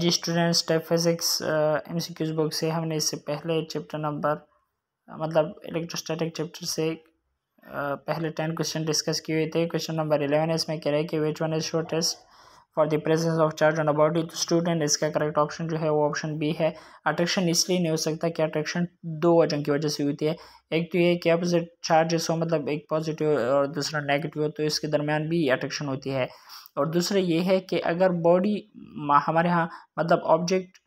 जी students टेप physics M C Qs book से हमने इससे पहले चैप्टर नंबर मतलब इलेक्ट्रोस्टैटिक चैप्टर से पहले टेन क्वेश्चन डिस्कस किए हुए थे क्वेश्चन नंबर इलेवन इसमें कह रहे हैं कि which one is shortest for the presence of charge on a body तो स्टूडेंट इसका करेक्ट ऑप्शन जो है वो ऑप्शन बी है अट्रैक्शन इसलिए नहीं हो सकता कि अट्रैक्शन दो वजन की वजह से होती है एक तो ये कि अपोजिट चार्जेस हो मतलब एक पॉजिटिव और दूसरा नेगेटिव हो तो इसके दरमियान भी अट्रैक्शन होती है और दूसरा ये है कि अगर बॉडी हमारे यहाँ मतलब ऑब्जेक्ट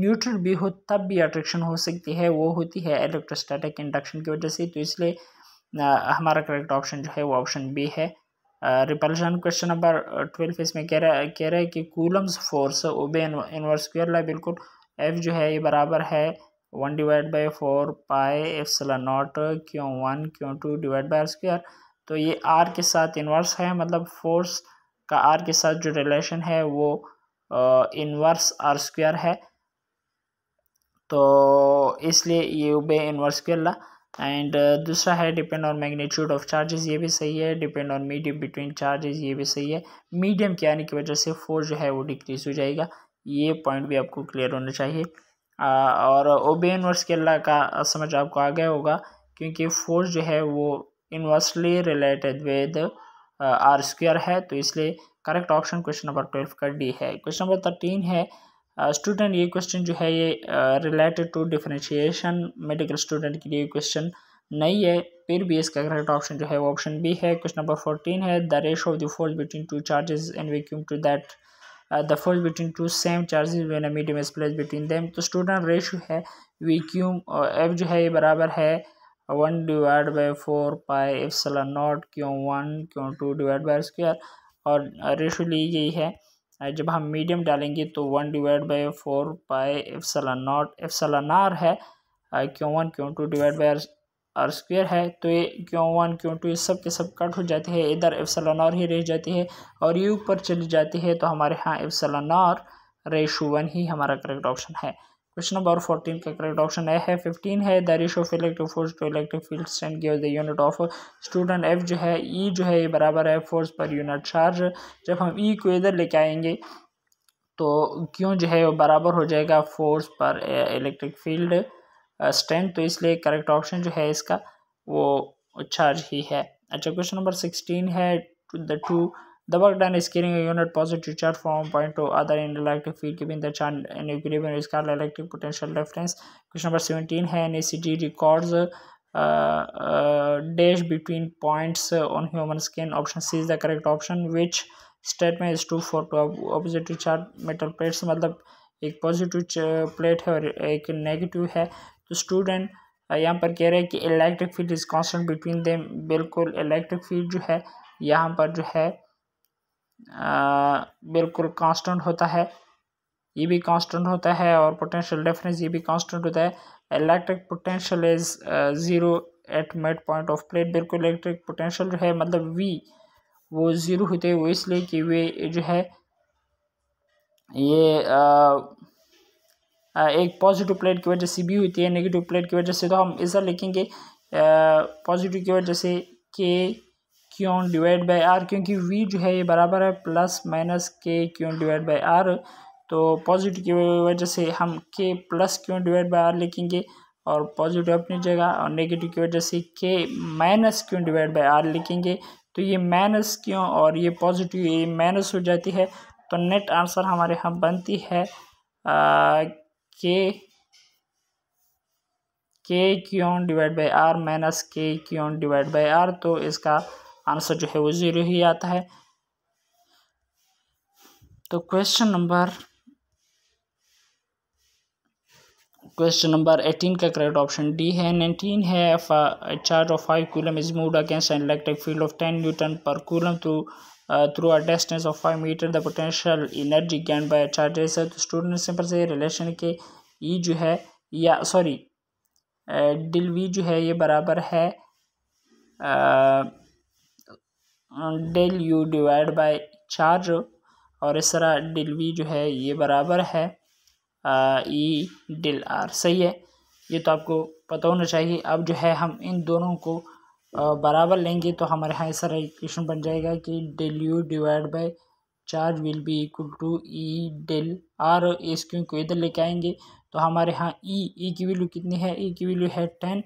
न्यूट्रल भी हो तब भी अट्रैक्शन हो सकती है वो होती है इलेक्ट्रोस्टैटिक इंडक्शन की वजह से तो इसलिए हमारा करेक्ट ऑप्शन जो है वो ऑप्शन बी है रिपल्शन क्वेश्चन नंबर ट्वेल्व इसमें कह रहा है कह रहा है कि Coulomb's force obey inverse square law बिल्कुल एफ जो है ये बराबर है one divide by four pi F not q one q two divide by r तो ये आर के साथ इन्वर्स है मतलब फोर्स का आर के साथ जो रिलेशन है वो इन्वर्स आर स्क्र है तो इसलिए ये obey inverse square law and uh, दूसरा है depend on magnitude of charges ये भी सही है depend on medium between charges ये भी सही है मीडियम के आने की वजह से फोर्स जो है वो डिक्रीज हो जाएगा ये पॉइंट भी आपको क्लियर होना चाहिए आ, और ओबे इनवर्स के अल्लाह का समझ आपको आ गया होगा क्योंकि फोर्स जो है वो inversely related with r square है तो इसलिए correct option question number twelve का डी है क्वेश्चन नंबर थर्टीन है स्टूडेंट ये क्वेश्चन जो है ये related to differentiation medical student के लिए क्वेश्चन नहीं है फिर भी इसका करेक्ट ऑप्शन जो है वो ऑप्शन बी है क्वेश्चन नंबर फोर्टीन है the ratio of the fold between two charges and vacuum to that the fold between two same charges when a medium is placed between them तो student ratio है vacuum F जो है ये बराबर है one divide by four pi F सला not q one q two divide by square और ratio ली गई है जब हम मीडियम डालेंगे तो one divide by four by epsilon not epsilon r है q one q two divide by r square है तो ये क्यों वन क्यों टू ये सब के सब कट हो जाते हैं इधर एफसलन आर ही रह जाती है और ये ऊपर चली जाती है तो हमारे यहाँ एफसलन आर रेशो वन ही हमारा करेक्ट ऑप्शन है क्वेश्चन नंबर फोर्टीन का करेक्ट ऑप्शन ए है फिफ्टीन है the ratio of electric force to electric field strength give the unit of student F जो है ई e जो है ये बराबर है फोर्स पर यूनिट चार्ज जब हम ई e को इधर लेके आएंगे तो क्यों जो है वो बराबर हो जाएगा फोर्स पर इलेक्ट्रिक फील्ड स्ट्रेंथ तो इसलिए करेक्ट ऑप्शन जो है इसका वो चार्ज ही है अच्छा क्वेश्चन नंबर सिक्सटीन है the two The work done is carrying a unit positive charge from one point to other in electric field giving the charge in equilibrium is called electric potential difference. Question number 17 An ECG records a uh, uh, dash between points on human skin. Option C is the correct option. Which statement is true for two opposite charge metal plates? मतलब एक positive plate है और एक negative है तो student यहाँ पर कह रहे हैं कि electric field is constant between them. बिल्कुल electric field जो है यहाँ पर जो है बिल्कुल कांस्टेंट होता है ये भी कांस्टेंट होता है और पोटेंशियल डिफरेंस ये भी कांस्टेंट होता है electric potential is zero at mid point of plate बिल्कुल इलेक्ट्रिक पोटेंशियल जो है मतलब वी वो ज़ीरो होते हैं वो इसलिए कि वे जो है ये आ, एक पॉजिटिव प्लेट की वजह से भी होती है नेगेटिव प्लेट की वजह से तो हम ऐसा लिखेंगे पॉजिटिव की वजह से k q divide by r क्योंकि वी जो है ये बराबर है plus minus k q divide by r तो पॉजिटिव की वजह से हम के प्लस क्यों डिवाइड बाई आर लिखेंगे और पॉजिटिव अपनी जगह और नेगेटिव की वजह से के माइनस क्यों डिवाइड बाई आर लिखेंगे तो ये माइनस क्यों और ये पॉजिटिव ये माइनस हो जाती है तो नेट आंसर हमारे यहाँ बनती है के के q divide by are minus k q divide by r तो इसका आंसर जो है वो ज़ीरो ही आता है तो question number question number eighteen का करेक्ट ऑप्शन डी है नाइनटीन है charge of five coulomb is move against an electric field of ten newton per coulomb through through a distance of five metre the potential energy gain by charges है तो student simple से relation के ई e जो है या sorry dill we जो है ये बराबर है ah, uh, del U divide by charge और इस तरह डेल वी जो है ये बराबर है ई डेल आर सही है ये तो आपको पता होना चाहिए अब जो है हम इन दोनों को बराबर लेंगे तो हमारे यहाँ इस तरह इक्वेशन बन जाएगा कि del U divide by charge will be equal to E del R इस क्यों को इधर लेके आएंगे तो हमारे यहाँ ई ई की वैल्यू कितनी है ई की वैल्यू है टेन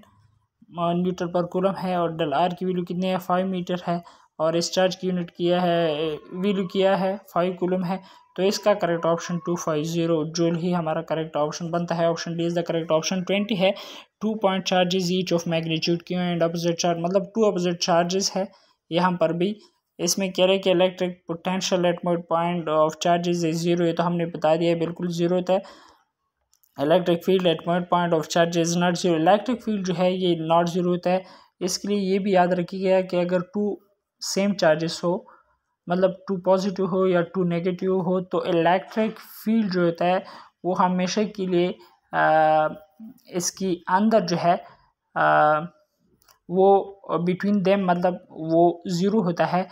न्यूटन पर कूलम है और डेल आर की वैल्यू कितनी है फाइव मीटर है और इस चार्ज की यूनिट किया है वील किया है फाइव कुलम है तो इसका correct option two five zero जो ही हमारा करेक्ट ऑप्शन बनता है option D is the correct option twenty है two point charges each of magnitude q and opposite charge मतलब टू अपोजिट चार्जेस है यहाँ पर भी इसमें कह रहे कि electric potential at mid point of charges is zero ये तो हमने बता दिया बिल्कुल ज़ीरो था electric field at mid point of charge is not zero electric field जो है ये नॉट ज़ीरो होता है इसके लिए ये भी याद रखिएगा कि अगर टू सेम चार्जेस हो मतलब टू पॉजिटिव हो या टू नेगेटिव हो तो इलेक्ट्रिक फील्ड जो होता है वो हमेशा के लिए आ, इसकी अंदर जो है आ, वो बिटवीन देम मतलब वो ज़ीरो होता है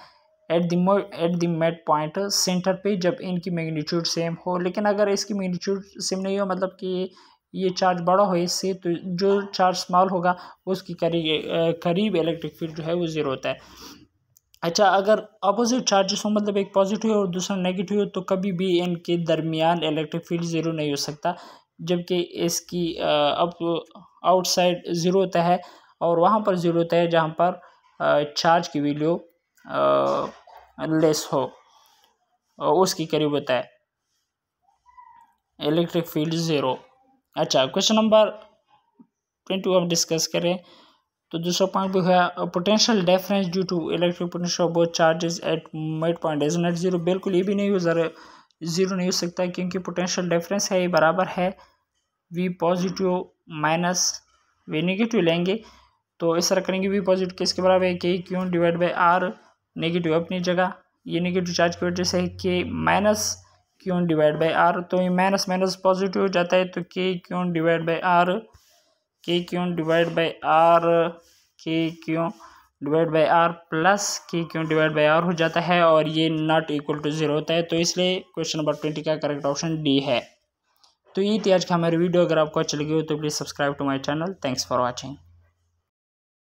at the at the mid point centre पे जब इनकी मैग्नीट्यूड सेम हो लेकिन अगर इसकी मैग्नीट्यूड सेम नहीं हो मतलब कि ये चार्ज बड़ा हो इससे तो जो चार्ज स्मॉल होगा उसकी करीब करीब इलेक्ट्रिक फील्ड जो है वो ज़ीरो होता है अच्छा अगर अपोजिट चार्जेस हो मतलब एक पॉजिटिव और दूसरा नेगेटिव हो तो कभी भी इनके दरमियान इलेक्ट्रिक फील्ड ज़ीरो नहीं हो सकता जबकि इसकी अब आउटसाइड ज़ीरो होता है और वहाँ पर ज़ीरो होता है जहाँ पर चार्ज की वैल्यू लेस हो उसके करीब होता है इलेक्ट्रिक फील्ड ज़ीरो अच्छा क्वेश्चन नंबर ट्वेंटी हम डिस्कस करें तो दूसरा पॉइंट भी हुआ potential difference due to electric potential of both charges at mid point is not zero बिल्कुल ये भी नहीं हो ज़रा ज़ीरो नहीं हो सकता क्योंकि पोटेंशियल डिफरेंस है ये बराबर है V positive minus V negative लेंगे तो इस तरह करेंगे वी पॉजिटिव किसके बराबर है k q divide by r negative अपनी जगह ये नेगेटिव चार्ज की वजह से है k minus q divide by r तो ये माइनस माइनस पॉजिटिव हो जाता है तो k q divide by r k q divide by r k q divide by r plus k q divide by r हो जाता है और ये नॉट इक्वल टू ज़ीरो होता है तो इसलिए क्वेश्चन नंबर ट्वेंटी का करेक्ट ऑप्शन डी है तो ये थी आज का हमारी वीडियो अगर आपको अच्छी लगी हो तो please subscribe to my channel thanks for watching